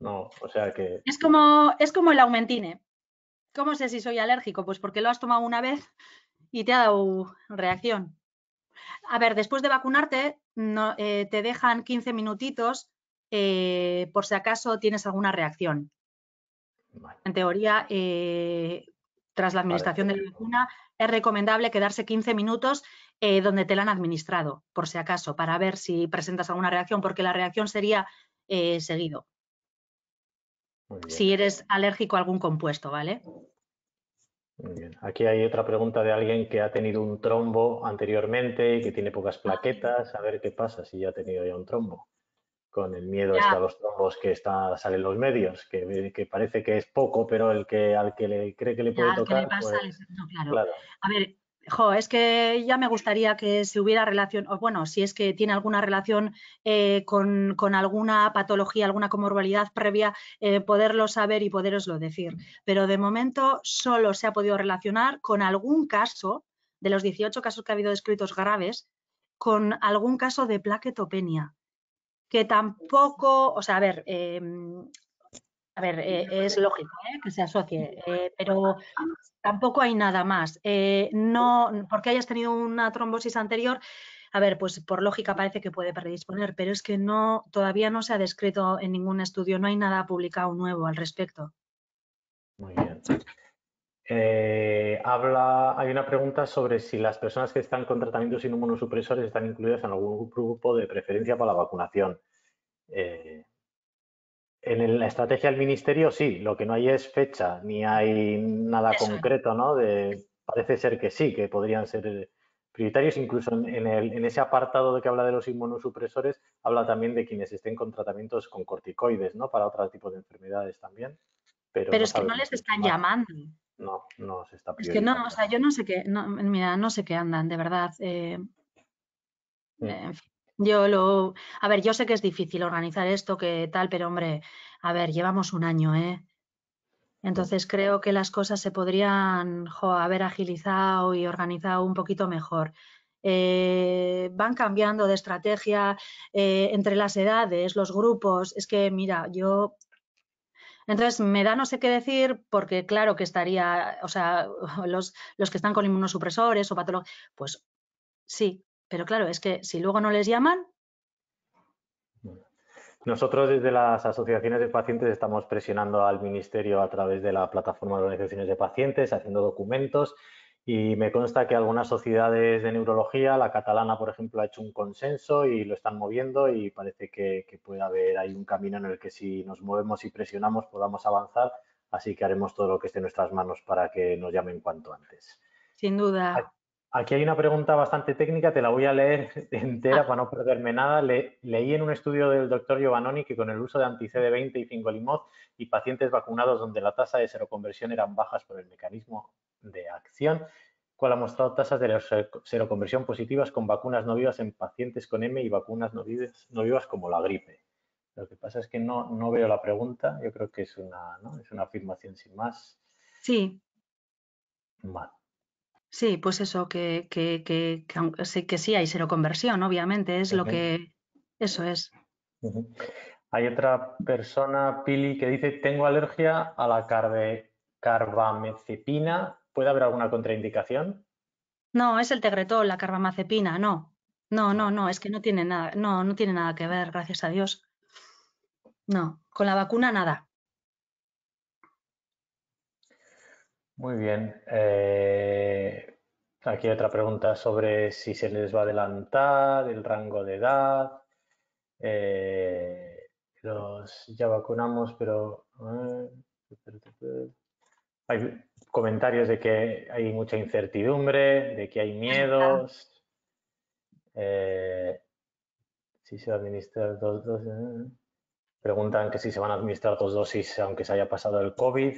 No, o sea que... Es como, es como el aumentine. ¿Cómo sé si soy alérgico? Pues porque lo has tomado una vez y te ha dado reacción. A ver, después de vacunarte, no, eh, te dejan 15 minutitos eh, por si acaso tienes alguna reacción. En teoría, eh, tras la administración de la vacuna, es recomendable quedarse 15 minutos eh, donde te la han administrado, por si acaso, para ver si presentas alguna reacción, porque la reacción sería eh, seguido. Si eres alérgico a algún compuesto, ¿vale? Muy bien. Aquí hay otra pregunta de alguien que ha tenido un trombo anteriormente y que tiene pocas ah, plaquetas. A ver qué pasa si ya ha tenido ya un trombo con el miedo este a los trombos que está, salen los medios, que, parece que es poco, pero el que al que le cree que le puede tocar. Pues a ver, jo, es que ya me gustaría que si hubiera relación, o bueno, si es que tiene alguna relación eh, con, alguna patología, alguna comorbilidad previa, eh, poderlo saber y poderoslo decir. Pero de momento solo se ha podido relacionar con algún caso, de los 18 casos que ha habido descritos graves, con algún caso de plaquetopenia que tampoco, o sea, a ver, eh, a ver, eh, es lógico ¿eh? que se asocie, pero tampoco hay nada más. no, porque hayas tenido una trombosis anterior, a ver, pues por lógica parece que puede predisponer, pero es que no, todavía no se ha descrito en ningún estudio, no hay nada publicado nuevo al respecto. Muy bien. Eh, habla, hay una pregunta sobre si las personas que están con tratamientos inmunosupresores están incluidas en algún grupo de preferencia para la vacunación. Eh, en la estrategia del ministerio sí, lo que no hay es fecha, ni hay nada concreto, ¿no? parece ser que sí, que podrían ser prioritarios. Incluso en, ese apartado de que habla de los inmunosupresores, habla también de quienes estén con tratamientos con corticoides, ¿no? Para otro tipo de enfermedades también. Pero, es que no les están llamando no, no se está Es que no, o sea, yo no sé qué, mira, no sé qué andan, de verdad. Eh, mm. yo lo, a ver, yo sé que es difícil organizar esto, que tal, pero hombre, a ver, llevamos un año, ¿eh? Mm. Entonces creo que las cosas se podrían haber agilizado y organizado un poquito mejor. Eh, van cambiando de estrategia eh, entre las edades, los grupos. Es que, mira, yo entonces, me da no sé qué decir porque claro que estaría, o sea, los, que están con inmunosupresores o patologías, pues sí, pero claro, es que si luego no les llaman... Nosotros desde las asociaciones de pacientes estamos presionando al Ministerio a través de la plataforma de organizaciones de pacientes, haciendo documentos y me consta que algunas sociedades de neurología, la catalana, por ejemplo, ha hecho un consenso y lo están moviendo y parece que, puede haber ahí un camino en el que si nos movemos y presionamos podamos avanzar. Así que haremos todo lo que esté en nuestras manos para que nos llamen cuanto antes. Sin duda. Aquí hay una pregunta bastante técnica, te la voy a leer entera ah. para no perderme nada. leí en un estudio del doctor Giovanni que con el uso de anti-CD20 y fingolimod y pacientes vacunados donde la tasa de seroconversión eran bajas por el mecanismo de acción, cual ha mostrado tasas de seroconversión positivas con vacunas no vivas en pacientes con M y vacunas no vivas, no vivas como la gripe. Lo que pasa es que no, no veo la pregunta, yo creo que es una, es una afirmación sin más. Sí. Sí, pues eso, que, que, que, que, sí hay seroconversión, obviamente, es lo que... Eso es. Hay otra persona, Pili, que dice, tengo alergia a la carbamazepina ¿Puede haber alguna contraindicación? No, es el tegretol, la carbamazepina, no. No, no, no, es que no tiene nada, no, no tiene nada que ver, gracias a Dios. No, con la vacuna nada. Muy bien. Eh, aquí aquí otra pregunta sobre si se les va a adelantar el rango de edad. Eh, los ya vacunamos, pero comentarios de que hay mucha incertidumbre, de que hay miedos. Eh, si se administran dos dosis. Eh. Preguntan que si se van a administrar dos dosis aunque se haya pasado el COVID.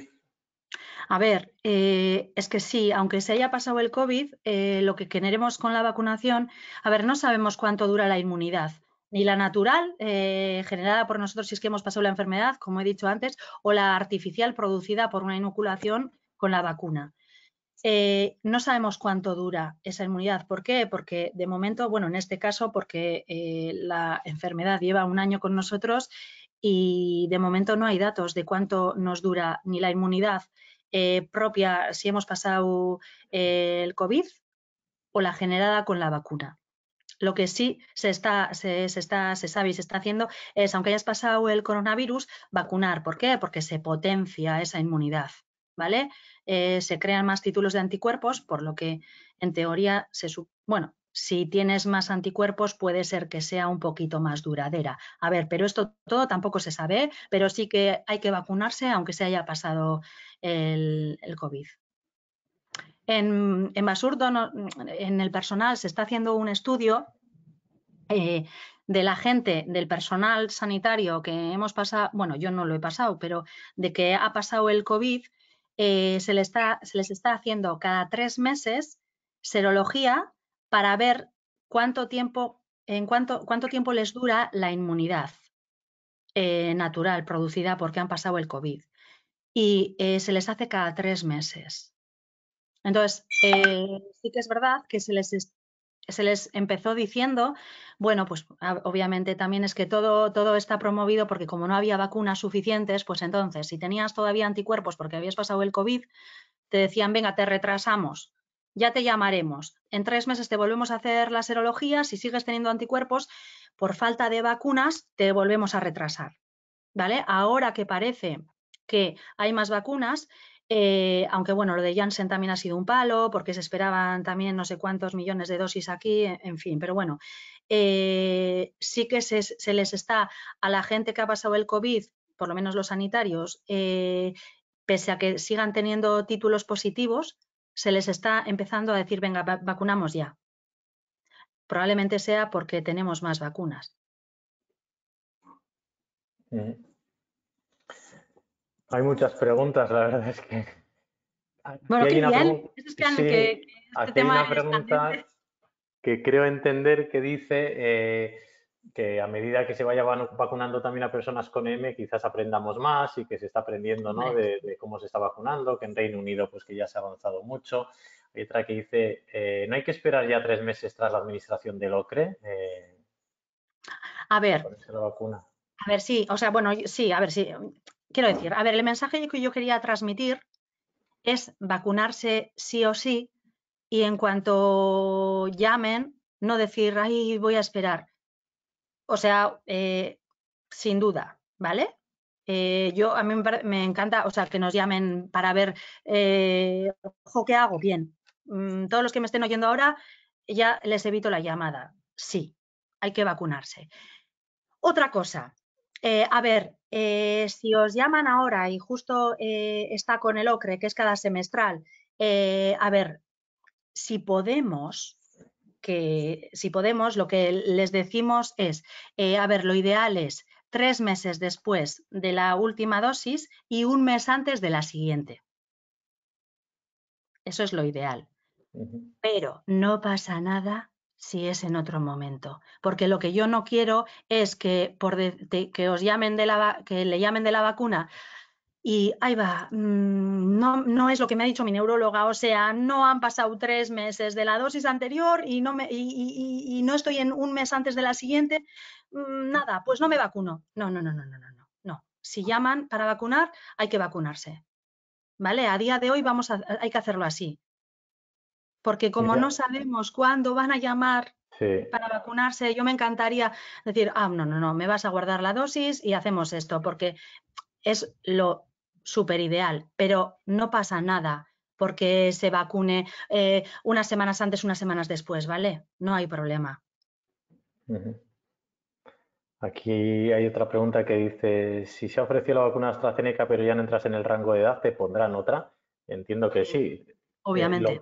A ver, eh, es que sí, aunque se haya pasado el COVID, lo que generemos con la vacunación, a ver, no sabemos cuánto dura la inmunidad, ni la natural generada por nosotros si es que hemos pasado la enfermedad, como he dicho antes, o la artificial producida por una inoculación con la vacuna. Eh, no sabemos cuánto dura esa inmunidad. ¿Por qué? Porque de momento, bueno, en este caso, porque eh, la enfermedad lleva un año con nosotros y de momento no hay datos de cuánto nos dura ni la inmunidad eh, propia si hemos pasado el COVID o la generada con la vacuna. Lo que sí se está, está, se sabe y se está haciendo es, aunque hayas pasado el coronavirus, vacunar. ¿Por qué? Porque se potencia esa inmunidad. ¿vale? Eh, se crean más títulos de anticuerpos, por lo que en teoría se... Bueno, si tienes más anticuerpos puede ser que sea un poquito más duradera. A ver, pero esto todo tampoco se sabe, pero sí que hay que vacunarse aunque se haya pasado el, el COVID. En, en en el personal, se está haciendo un estudio eh, de la gente, del personal sanitario que hemos pasado, bueno, yo no lo he pasado, pero de que ha pasado el COVID eh, se, les está, haciendo cada tres meses serología para ver cuánto tiempo, en cuánto tiempo les dura la inmunidad eh, natural producida porque han pasado el COVID. Y eh, se les hace cada tres meses. Entonces, sí que es verdad que se les, se les empezó diciendo, bueno, pues obviamente también es que todo, todo está promovido porque como no había vacunas suficientes, pues entonces si tenías todavía anticuerpos porque habías pasado el COVID, te decían, venga, te retrasamos, ya te llamaremos, en tres meses te volvemos a hacer la serología, si sigues teniendo anticuerpos, por falta de vacunas, te volvemos a retrasar. ¿Vale? Ahora que parece que hay más vacunas, eh, aunque bueno, lo de Janssen también ha sido un palo, porque se esperaban también no sé cuántos millones de dosis aquí, e-, en fin, pero bueno, eh, sí que se, les está a la gente que ha pasado el COVID, por lo menos los sanitarios, eh, pese a que sigan teniendo títulos positivos, se les está empezando a decir, venga, vacunamos ya. Probablemente sea porque tenemos más vacunas. Hay muchas preguntas, la verdad es que. Bueno, qué hay una pregunta que creo entender que dice eh, que a medida que se vaya vacunando también a personas con M, quizás aprendamos más y que se está aprendiendo de, cómo se está vacunando, que en Reino Unido pues que ya se ha avanzado mucho. Hay otra que dice, eh, ¿no hay que esperar ya tres meses tras la administración de OCRE? Eh, a ver. La vacuna? A ver, sí, o sea, bueno, sí, a ver, sí quiero decir, a ver, el mensaje que yo quería transmitir es vacunarse sí o sí y en cuanto llamen, no decir, ay, voy a esperar. O sea, eh, sin duda, ¿vale? Eh, yo a mí me, encanta, o sea, que nos llamen para ver, eh, ojo, ¿qué hago? Bien. Mm, todos los que me estén oyendo ahora, ya les evito la llamada. Sí, hay que vacunarse. Otra cosa, a ver, eh, si os llaman ahora y justo eh, está con el OCRE, que es cada semestral, eh, a ver, si podemos, que si podemos, lo que les decimos es, a ver, lo ideal es tres meses después de la última dosis y un mes antes de la siguiente. Eso es lo ideal. Pero no pasa nada si es en otro momento. Porque lo que yo no quiero es que, por que os llamen de la, que le llamen de la vacuna y ahí va, mm, no, no, es lo que me ha dicho mi neuróloga, o sea, no han pasado tres meses de la dosis anterior y no, me, no estoy en un mes antes de la siguiente, mm, nada, pues no me vacuno. No, no, no, no, no, no, no. Si llaman para vacunar, hay que vacunarse. ¿Vale? A día de hoy vamos a, hay que hacerlo así porque como no sabemos cuándo van a llamar para vacunarse, yo me encantaría decir, ah, no, no, no, me vas a guardar la dosis y hacemos esto, porque es lo súper ideal, pero no pasa nada porque se vacune eh, unas semanas antes, unas semanas después, ¿vale? No hay problema. Aquí hay otra pregunta que dice, si se ha ofrecido la vacuna AstraZeneca pero ya no entras en el rango de edad, ¿te pondrán otra? Entiendo que sí. Eh, obviamente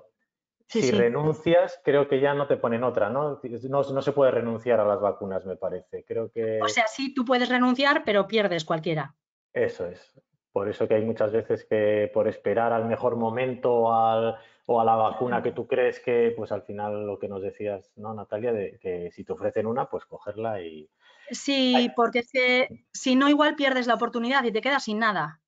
si renuncias, creo que ya no te ponen otra, ¿no? ¿no? se puede renunciar a las vacunas, me parece. Creo que... O sea, sí, tú puedes renunciar, pero pierdes cualquiera. Eso es. Por eso que hay muchas veces que por esperar al mejor momento al, o a la vacuna que tú crees que, pues al final lo que nos decías, ¿no, Natalia? que si te ofrecen una, pues cogerla y... Sí, porque si no, igual pierdes la oportunidad y te quedas sin nada.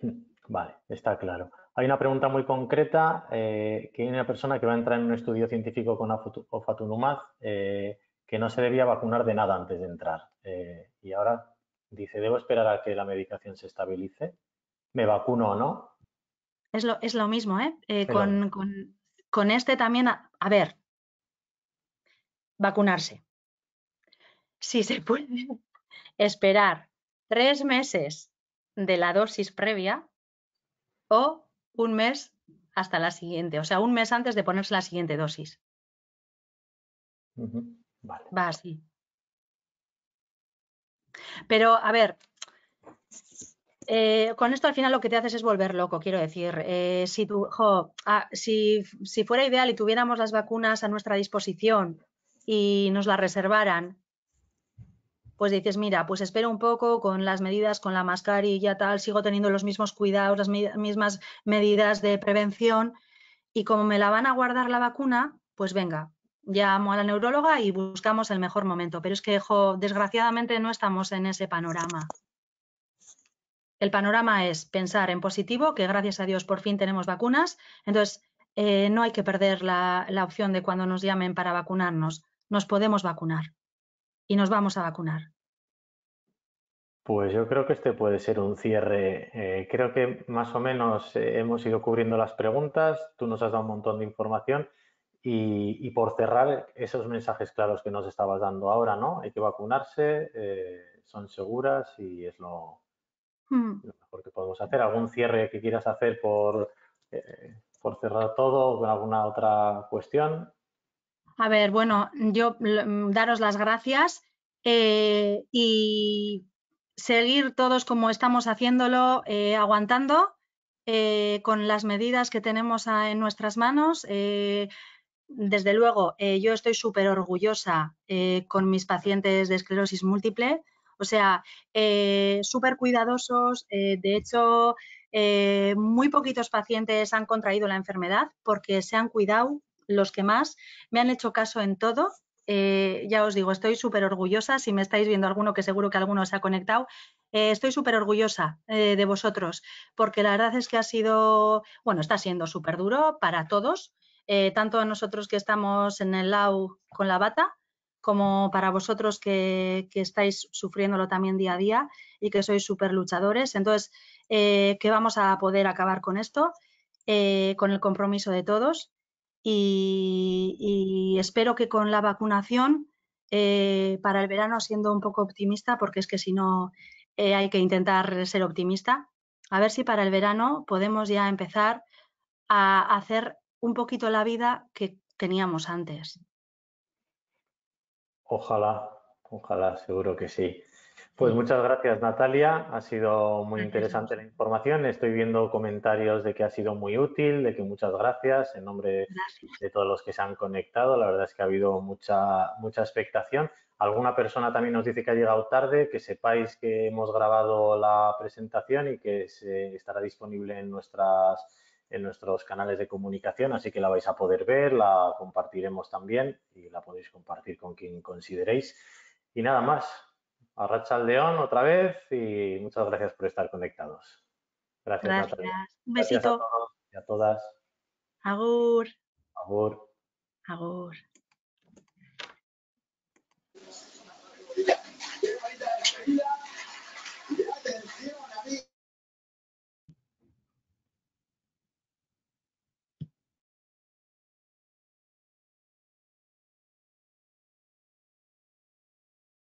Vale, está claro. Hay una pregunta muy concreta eh, que hay una persona que va a entrar en un estudio científico con OFATUNUMAZ eh, que no se debía vacunar de nada antes de entrar. Eh, y ahora dice, ¿debo esperar a que la medicación se estabilice? ¿Me vacuno o no? Es lo, mismo, ¿eh? Con, este también, a ver, vacunarse. Si se puede esperar tres meses de la dosis previa o un mes hasta la siguiente, o sea, un mes antes de ponerse la siguiente dosis. vale. Va así. Pero, a ver, eh, con esto al final lo que te haces es volver loco, quiero decir. Eh, si, ah, si, si, fuera ideal y tuviéramos las vacunas a nuestra disposición y nos las reservaran pues dices, mira, pues espero un poco con las medidas, con la mascarilla, tal, sigo teniendo los mismos cuidados, las mismas medidas de prevención y como me la van a guardar la vacuna, pues venga, llamo a la neuróloga y buscamos el mejor momento. Pero es que, desgraciadamente no estamos en ese panorama. El panorama es pensar en positivo, que gracias a Dios por fin tenemos vacunas. Entonces, eh, no hay que perder la opción de cuando nos llamen para vacunarnos. Nos podemos vacunar y nos vamos a vacunar. Pues yo creo que este puede ser un cierre. Eh, creo que más o menos eh, hemos ido cubriendo las preguntas, tú nos has dado un montón de información y, por cerrar esos mensajes claros que nos estabas dando ahora, ¿no? Hay que vacunarse, eh, son seguras y es hmm. lo, mejor que podemos hacer. ¿Algún cierre que quieras hacer por, por cerrar todo o con alguna otra cuestión? A ver, bueno, yo mm, daros las gracias eh, y seguir todos como estamos haciéndolo, eh, aguantando eh, con las medidas que tenemos en nuestras manos. desde luego, yo estoy súper orgullosa con mis pacientes de esclerosis múltiple, o sea, súper cuidadosos. de hecho, muy poquitos pacientes han contraído la enfermedad porque se han cuidado los que más me han hecho caso en todo. Eh, ya os digo, estoy súper orgullosa. Si me estáis viendo alguno, que seguro que alguno se ha conectado, eh, estoy súper orgullosa eh, de vosotros, porque la verdad es que ha sido, bueno, está siendo súper duro para todos, tanto a nosotros que estamos en el LAU con la bata, como para vosotros que, que estáis sufriéndolo también día a día y que sois súper luchadores. Entonces, que vamos a poder acabar con esto, con el compromiso de todos y, espero que con la vacunación eh, para el verano, siendo un poco optimista, porque es que si no eh, hay que intentar ser optimista, a ver si para el verano podemos ya empezar a hacer un poquito la vida que teníamos antes. Ojalá, ojalá, seguro que sí. Pues mm. muchas gracias Natalia, ha sido muy interesante la información, estoy viendo comentarios de que ha sido muy útil, de que muchas gracias en nombre de todos los que se han conectado, la verdad es que ha habido mucha, mucha expectación. Alguna persona también nos dice que ha llegado tarde, que sepáis que hemos grabado la presentación y que se estará disponible en, nuestras, en nuestros canales de comunicación, así que la vais a poder ver, la compartiremos también y la podéis compartir con quien consideréis. Y nada más, Arracha León otra vez y muchas gracias por estar conectados. Gracias. Un besito. a todos y a todas. Agur. Agur. Agur.